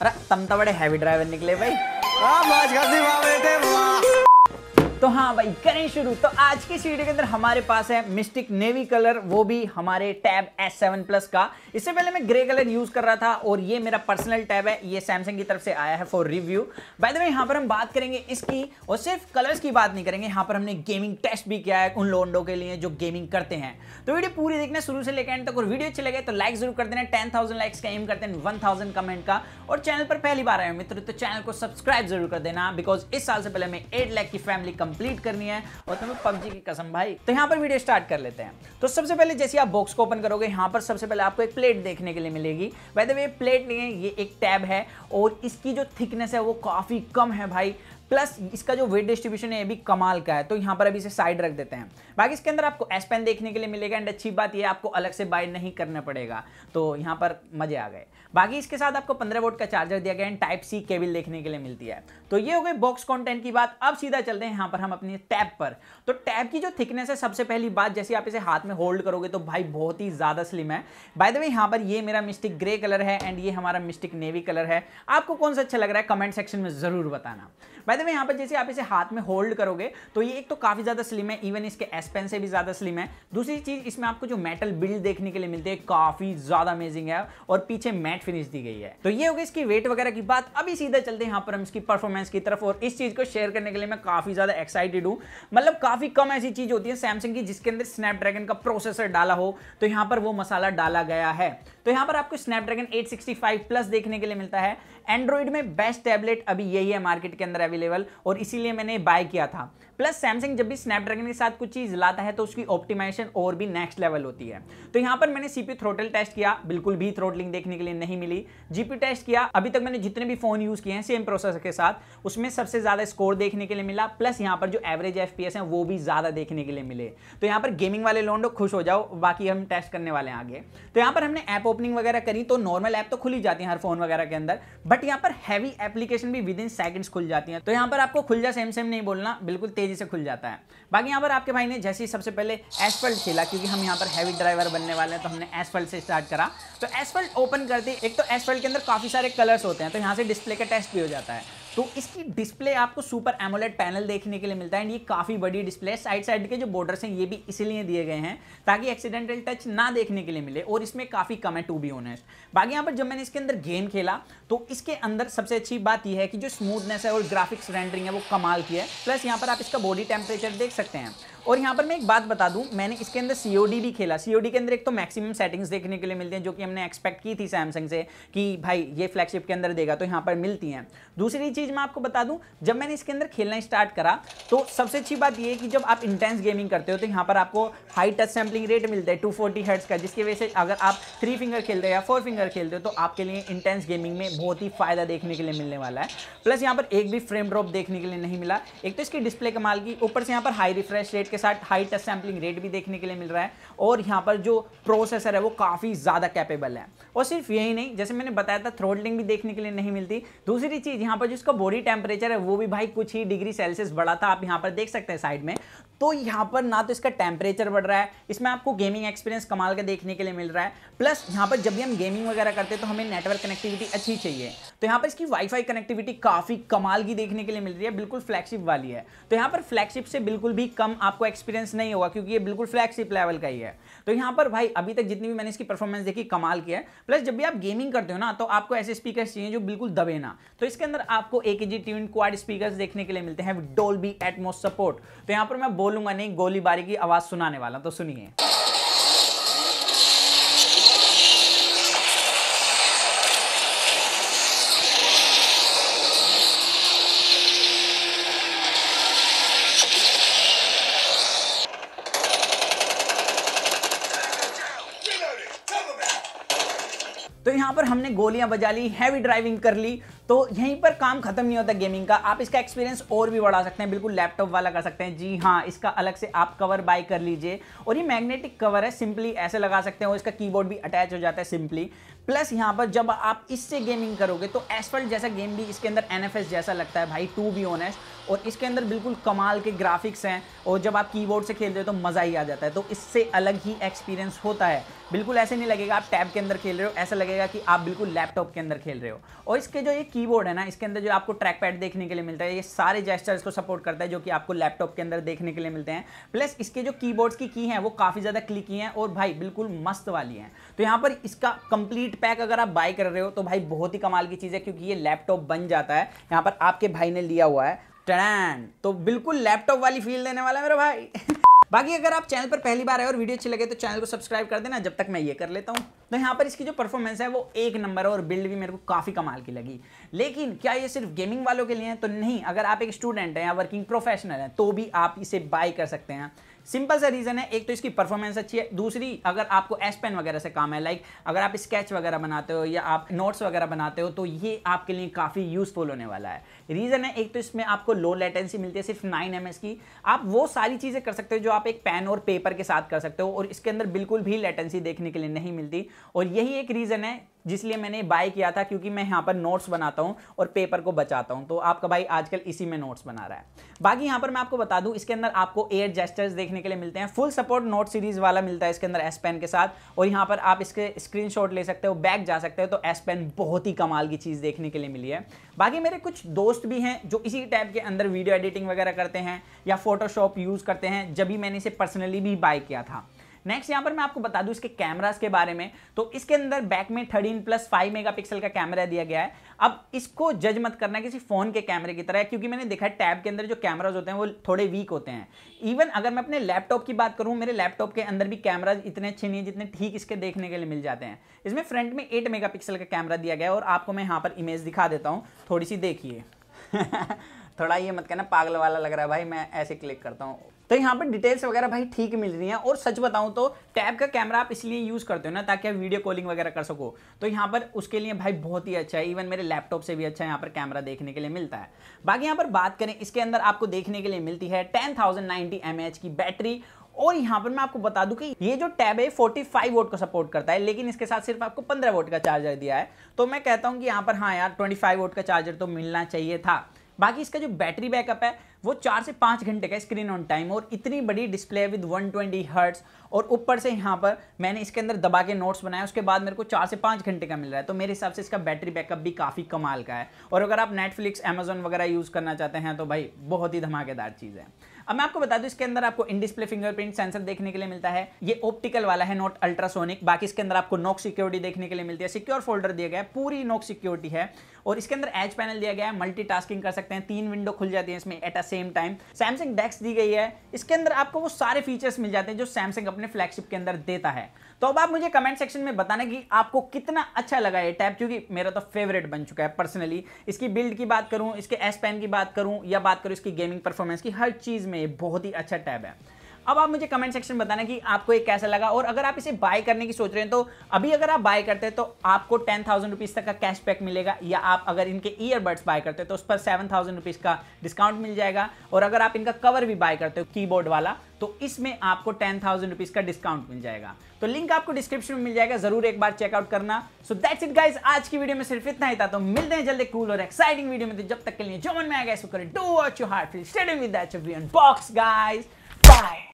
अरे तम तो बड़े हैवी ड्राइवर निकले भाई वाह बेटे वाह तो हाँ भाई करें शुरू तो आज की इस वीडियो के अंदर हमारे पास है मिस्टिक नेवी कलर वो भी हमारे टैब S7 सेवन प्लस का इससे पहले मैं ग्रे कलर यूज कर रहा था और ये मेरा पर्सनल टैब है ये सैमसंग की तरफ से आया है for review by the way यहाँ पर हम बात करेंगे इसकी और सिर्फ कलर्स की बात नहीं करेंगे यहाँ पर हमने गेमिंग टेस्ट भी किया है उन लोंडो के लिए जो गेमिंग करते हैं तो वीडियो पूरी देखना शुरू से लेकर एंड तक और वीडियो अच्छे लगे तो लाइक जरूर कर देना टेन थाउजेंड लाइक्स का एम करते हैं वन थाउजेंड कमेंट का और चैनल पर पहली बार आए मित्र तो चैनल को सब्सक्राइब जरूर कर देना बिकॉज इस साल से पहले मैं एट लाख की फैमिली कंपनी कंप्लीट करनी है और तुम्हें पबजी की कसम भाई तो यहाँ पर वीडियो स्टार्ट कर लेते हैं तो सबसे पहले जैसे आप बॉक्स को ओपन करोगे यहाँ पर सबसे पहले आपको एक प्लेट देखने के लिए मिलेगी वैसे वे प्लेट नहीं है ये एक टैब है और इसकी जो थिकनेस है वो काफ़ी कम है भाई प्लस इसका जो वेट डिस्ट्रीब्यूशन है ये भी कमाल का है तो यहाँ पर अभी इसे साइड रख देते हैं बाकी इसके अंदर आपको एस पेन देखने के लिए मिलेगा एंड अच्छी बात ये आपको अलग से बाय नहीं करना पड़ेगा तो यहाँ पर मजे आ गए बाकी इसके साथ आपको पंद्रह वोट का चार्जर दिया गया एंड टाइप सी केबल देखने के लिए मिलती है तो ये हो गई बॉक्स कॉन्टेंट की बात अब सीधा चलते हैं यहाँ पर हम अपनी टैब पर तो टैब की जो थिकनेस है सबसे पहली बात जैसे आप इसे हाथ में होल्ड करोगे तो भाई बहुत ही ज़्यादा स्लिम है बाय द वे यहाँ पर ये मेरा मिस्टिक ग्रे कलर है एंड ये हमारा मिस्टिक नेवी कलर है आपको कौन सा अच्छा लग रहा है कमेंट सेक्शन में ज़रूर बताना बाय द वे यहाँ पर जैसे आप इसे हाथ में होल्ड करोगे तो ये एक तो काफ़ी ज़्यादा स्लिम है इवन इसके एसपेन से भी ज़्यादा स्लिम है दूसरी चीज़ इसमें आपको जो मेटल बिल्ड देखने के लिए मिलते हैं काफ़ी ज़्यादा अमेजिंग है और पीछे मैट फिनिश दी गई है तो ये होगी इसकी वेट वगैरह की बात अभी सीधा चलते हैं यहाँ पर हम इसकी परफॉर्मेंस की तरफ और इस चीज़ को शेयर करने के लिए मैं काफ़ी ज़्यादा एक्साइटेड हूँ मतलब काफ़ी कम ऐसी चीज़ होती है सैमसंग की जिसके अंदर स्नैपड्रैगन का प्रोसेसर डाला हो तो यहाँ पर वो मसाला डाला गया है तो यहाँ पर आपको स्नैपड्रैगन एट प्लस देखने के लिए मिलता है एंड्रॉइड में बेस्ट टैबलेट अभी यही है मार्केट के अंदर अवेलेबल अवेलेबल और इसीलिए मैंने बाय किया था प्लस सैमसंग जब भी स्नैपड्रैगन के साथ कुछ चीज़ लाता है तो उसकी ऑप्टिमाइजेशन और भी नेक्स्ट लेवल होती है तो यहां पर मैंने सीपी थ्रोटल टेस्ट किया बिल्कुल भी थ्रोटलिंग देखने के लिए नहीं मिली जीपी टेस्ट किया अभी तक मैंने जितने भी फ़ोन यूज़ किए हैं सेम प्रोसेसर के साथ उसमें सबसे ज़्यादा स्कोर देखने के लिए मिला प्लस यहां पर जो एवरेज एफ है वो भी ज़्यादा देखने के लिए मिले तो यहां पर गेमिंग वाले लोडो खुश हो जाओ बाकी हम टेस्ट करने वाले हैं आगे तो यहां पर हमने ऐप ओपनिंग वगैरह करी तो नॉर्मल ऐप तो खुली जाती है हर फोन वगैरह के अंदर बट यहां पर हैवी एप्लीकेशन भी विद इन सेकंड्स खुल जाती है तो यहां पर आपको खुल जा सेम सेम नहीं बोलना बिल्कुल तेज तेज़ी से खुल जाता है बाकी यहाँ पर आपके भाई ने जैसे ही सबसे पहले एसफल्ट खेला क्योंकि हम यहाँ पर हैवी ड्राइवर बनने वाले हैं तो हमने एसफल्ट से स्टार्ट करा तो एसफल्ट ओपन करते एक तो एसफल्ट के अंदर काफ़ी सारे कलर्स होते हैं तो यहाँ से डिस्प्ले का टेस्ट भी हो जाता है तो इसकी डिस्प्ले आपको सुपर एमोलेट पैनल देखने के लिए मिलता है एंड ये काफ़ी बड़ी डिस्प्ले साइड साइड के जो बॉर्डर्स हैं ये भी इसीलिए दिए गए हैं ताकि एक्सीडेंटल टच ना देखने के लिए मिले और इसमें काफ़ी कम है टू बी ऑनेस्ट बाकी यहाँ पर जब मैंने इसके अंदर गेम खेला तो इसके अंदर सबसे अच्छी बात यह है कि जो स्मूथनेस है और ग्राफिक्स रेंडरिंग है वो कमाल की है प्लस यहाँ पर आप इसका बॉडी टेम्परेचर देख सकते हैं और यहाँ पर मैं एक बात बता दूँ मैंने इसके अंदर सी भी खेला सी के अंदर एक तो मैक्सिमम सेटिंग्स देखने के लिए मिलती हैं जो कि हमने एक्सपेक्ट की थी सैमसंग से कि भाई ये फ्लैगशिप के अंदर देगा तो यहाँ पर मिलती हैं दूसरी चीज़ मैं आपको बता दूँ जब मैंने इसके अंदर खेलना स्टार्ट करा तो सबसे अच्छी बात यह है कि जब आप इंटेंस गेमिंग करते हो तो यहाँ पर आपको हाई टच सैम्पलिंग रेट मिलता है टू फोर्टी का जिसकी वजह से अगर आप थ्री फिंगर खेलते हो या फोर फिंगर खेलते हो तो आपके लिए इंटेंस गेमिंग में बहुत ही फायदा देखने के लिए मिलने वाला है प्लस यहाँ पर एक भी फ्रेम ड्रॉप देखने के लिए नहीं मिला एक तो इसकी डिस्प्ले कमाल की ऊपर से यहाँ पर हाई रिफ्रेश रेट के साथ हाई टच सैम्पलिंग रेट भी देखने के लिए मिल रहा है और यहाँ पर जो प्रोसेसर है वो काफ़ी ज़्यादा कैपेबल है और सिर्फ यही नहीं जैसे मैंने बताया था थ्रोडलिंग भी देखने के लिए नहीं मिलती दूसरी चीज़ यहाँ पर जिसका बॉडी टेम्परेचर है वो भी भाई कुछ ही डिग्री सेल्सियस बढ़ा था आप यहाँ पर देख सकते हैं साइड में तो यहाँ पर ना तो इसका टेम्परेचर बढ़ रहा है इसमें आपको गेमिंग एक्सपीरियंस कमाल का देखने के लिए मिल रहा है प्लस यहाँ पर जब भी हम गेमिंग वगैरह करते हैं तो हमें नेटवर्क कनेक्टिविटी अच्छी चाहिए तो यहाँ पर इसकी वाईफाई कनेक्टिविटी काफ़ी कमाल की देखने के लिए मिल रही है बिल्कुल फ्लैगशिप वाली है तो यहाँ पर फ्लैगशिप से बिल्कुल भी कम आपको एक्सपीरियंस नहीं होगा क्योंकि ये बिल्कुल फ्लैगशिप लेवल का ही है तो यहाँ पर भाई अभी तक जितनी भी मैंने इसकी परफॉर्मेंस देखी कमाल की है प्लस जब भी आप गेमिंग करते हो ना तो आपको ऐसे स्पीकर चाहिए जो बिल्कुल दबे ना तो इसके अंदर आपको एक जी ट्यून क्वाड स्पीकर देखने के लिए मिलते हैं डोल बी सपोर्ट तो यहाँ पर मैं बोलूंगा नहीं गोलीबारी की आवाज सुनाने वाला तो सुनिए तो यहां पर हमने गोलियां बजा ली हैवी ड्राइविंग कर ली तो यहीं पर काम खत्म नहीं होता गेमिंग का आप इसका एक्सपीरियंस और भी बढ़ा सकते हैं बिल्कुल लैपटॉप वाला कर सकते हैं जी हाँ इसका अलग से आप कवर बाय कर लीजिए और ये मैग्नेटिक कवर है सिंपली ऐसे लगा सकते हैं और इसका कीबोर्ड भी अटैच हो जाता है सिंपली प्लस यहाँ पर जब आप इससे गेमिंग करोगे तो एसफल्ट जैसा गेम भी इसके अंदर एन जैसा लगता है भाई टू बी ऑनेस्ट और इसके अंदर बिल्कुल कमाल के ग्राफिक्स हैं और जब आप कीबोर्ड से खेलते हो तो मज़ा ही आ जाता है तो इससे अलग ही एक्सपीरियंस होता है बिल्कुल ऐसे नहीं लगेगा आप टैब के अंदर खेल रहे हो ऐसा लगेगा कि आप बिल्कुल लैपटॉप के अंदर खेल रहे हो और इसके जो ये कीबोर्ड है ना इसके अंदर जो आपको ट्रैक पैड देखने के लिए मिलता है ये सारे जेस्टर्स को सपोर्ट करता है जो कि आपको लैपटॉप के अंदर देखने के लिए मिलते हैं प्लस इसके जो कीबोर्ड्स की की हैं वो काफ़ी ज़्यादा क्लिकी हैं और भाई बिल्कुल मस्त वाली हैं तो यहाँ पर इसका कंप्लीट पैक अगर आप बाय कर रहे हो तो भाई बहुत ही कमाल की चीज़ है क्योंकि ये लैपटॉप बन जाता है यहाँ पर आपके भाई ने लिया हुआ है टैन तो बिल्कुल लैपटॉप वाली फील देने वाला है मेरा भाई बाकी अगर आप चैनल पर पहली बार आए और वीडियो अच्छी लगे तो चैनल को सब्सक्राइब कर देना जब तक मैं ये कर लेता हूँ तो यहाँ पर इसकी जो परफॉर्मेंस है वो एक नंबर है और बिल्ड भी मेरे को काफ़ी कमाल की लगी लेकिन क्या ये सिर्फ गेमिंग वालों के लिए है तो नहीं अगर आप एक स्टूडेंट हैं या वर्किंग प्रोफेशनल हैं तो भी आप इसे बाय कर सकते हैं सिंपल सा रीज़न है एक तो इसकी परफॉर्मेंस अच्छी है दूसरी अगर आपको एस पेन वगैरह से काम है लाइक अगर आप स्केच वगैरह बनाते हो या आप नोट्स वगैरह बनाते हो तो ये आपके लिए काफ़ी यूजफुल होने वाला है रीज़न है एक तो इसमें आपको लो लेटेंसी मिलती है सिर्फ नाइन एम की आप वो सारी चीज़ें कर सकते हो जो आप एक पेन और पेपर के साथ कर सकते हो और इसके अंदर बिल्कुल भी लेटेंसी देखने के लिए नहीं मिलती और यही एक रीज़न है जिसलिए मैंने बाय किया था क्योंकि मैं यहाँ पर नोट्स बनाता हूँ और पेपर को बचाता हूँ तो आपका भाई आजकल इसी में नोट्स बना रहा है बाकी यहाँ पर मैं आपको बता दूँ इसके अंदर आपको एयर जेस्टर्स देखने के लिए मिलते हैं फुल सपोर्ट नोट सीरीज वाला मिलता है इसके अंदर एस पेन के साथ और यहाँ पर आप इसके स्क्रीन ले सकते हो बैक जा सकते हो तो एस पेन बहुत ही कमाल की चीज़ देखने के लिए मिली है बाकी मेरे कुछ दोस्त भी हैं जो इसी टाइप के अंदर वीडियो एडिटिंग वगैरह करते हैं या फोटोशॉप यूज़ करते हैं जब भी मैंने इसे पर्सनली भी बाय किया था नेक्स्ट यहाँ पर मैं आपको बता दूँ इसके कैमराज के बारे में तो इसके अंदर बैक में थर्टीन प्लस फाइव मेगा का कैमरा दिया गया है अब इसको जज मत करना किसी फोन के कैमरे की तरह क्योंकि मैंने देखा है टैब के अंदर जो कैमराज होते हैं वो थोड़े वीक होते हैं इवन अगर मैं अपने लैपटॉप की बात करूँ मेरे लैपटॉप के अंदर भी कैमराज इतने अच्छे नहीं है जितने ठीक इसके देखने के लिए मिल जाते हैं इसमें फ्रंट में एट मेगा का कैमरा दिया गया है और आपको मैं यहाँ पर इमेज दिखा देता हूँ थोड़ी सी देखिए थोड़ा ये मत कहना पागल वाला लग रहा है भाई मैं ऐसे क्लिक करता हूँ तो यहाँ पर डिटेल्स वगैरह भाई ठीक मिल रही हैं और सच बताऊँ तो टैब का कैमरा आप इसलिए यूज़ करते हो ना ताकि आप वीडियो कॉलिंग वगैरह कर सको तो यहाँ पर उसके लिए भाई बहुत ही अच्छा है इवन मेरे लैपटॉप से भी अच्छा यहाँ पर कैमरा देखने के लिए मिलता है बाकी यहाँ पर बात करें इसके अंदर आपको देखने के लिए मिलती है टेन थाउजेंड की बैटरी और यहाँ पर मैं आपको बता दूं कि ये जो टैब है फोर्टी फाइव वोट को सपोर्ट करता है लेकिन इसके साथ सिर्फ आपको पंद्रह वोट का चार्जर दिया है तो मैं कहता हूँ कि यहाँ पर हाँ यार ट्वेंटी फाइव वोट का चार्जर तो मिलना चाहिए था बाकी इसका जो बैटरी बैकअप है वो चार से पाँच घंटे का स्क्रीन ऑन टाइम और इतनी बड़ी डिस्प्ले विद 120 ट्वेंटी हर्ट्स और ऊपर से यहाँ पर मैंने इसके अंदर दबा के नोट्स बनाए उसके बाद मेरे को चार से पाँच घंटे का मिल रहा है तो मेरे हिसाब से इसका बैटरी बैकअप भी काफ़ी कमाल का है और अगर आप नेटफ्लिक्स अमेजोन वगैरह यूज़ करना चाहते हैं तो भाई बहुत ही धमाकेदार चीज़ है अब मैं आपको बता दूं इसके अंदर आपको इन डिस्प्ले फिंगरप्रिंट सेंसर देखने के लिए मिलता है ये ऑप्टिकल वाला है नॉट अल्ट्रासोनिक बाकी इसके अंदर आपको नॉक सिक्योरिटी देखने के लिए मिलती है सिक्योर फोल्डर दिया गया है पूरी नॉक सिक्योरिटी है और इसके अंदर एच पैनल दिया गया है मल्टी कर सकते हैं तीन विंडो खुल जाती है इसमें at a same time Samsung डेस्क दी गई है इसके अंदर आपको वो सारे फीचर्स मिल जाते हैं जो सैमसंग अपने फ्लैगशिप के अंदर देता है तो अब आप मुझे कमेंट सेक्शन में बताना कि आपको कितना अच्छा लगा ये टैब क्योंकि मेरा तो फेवरेट बन चुका है पर्सनली इसकी बिल्ड की बात करूं इसके एस पेन की बात करूं या बात करूं इसकी गेमिंग परफॉर्मेंस की हर चीज़ में में बहुत ही अच्छा टैब है अब आप मुझे कमेंट सेक्शन बताना कि आपको ये कैसा लगा और अगर आप इसे बाय करने की सोच रहे हैं तो अभी अगर आप बाय करते हैं तो आपको टेन थाउजेंड रुपीज़ तक का कैशबैक मिलेगा या आप अगर इनके ईयरबड्स बाय करते हैं तो उस पर सेवन थाउजेंड रुपीज़ का डिस्काउंट मिल जाएगा और अगर आप इनका कवर भी बाय करते हो कीबोर्ड वाला तो इसमें आपको टेन थाउजेंड रुपीज़ का डिस्काउंट मिल जाएगा तो लिंक आपको डिस्क्रिप्शन में मिल जाएगा जरूर एक बार चेकआउट करना सो दैट्स इट गाइज आज की वीडियो में सिर्फ इतना ही था तो मिलते हैं जल्दी कूल और एक्साइटिंग वीडियो में तो जब तक के लिए जो मन में आएगा इसको करें do watch you heart feel stadium with guys bye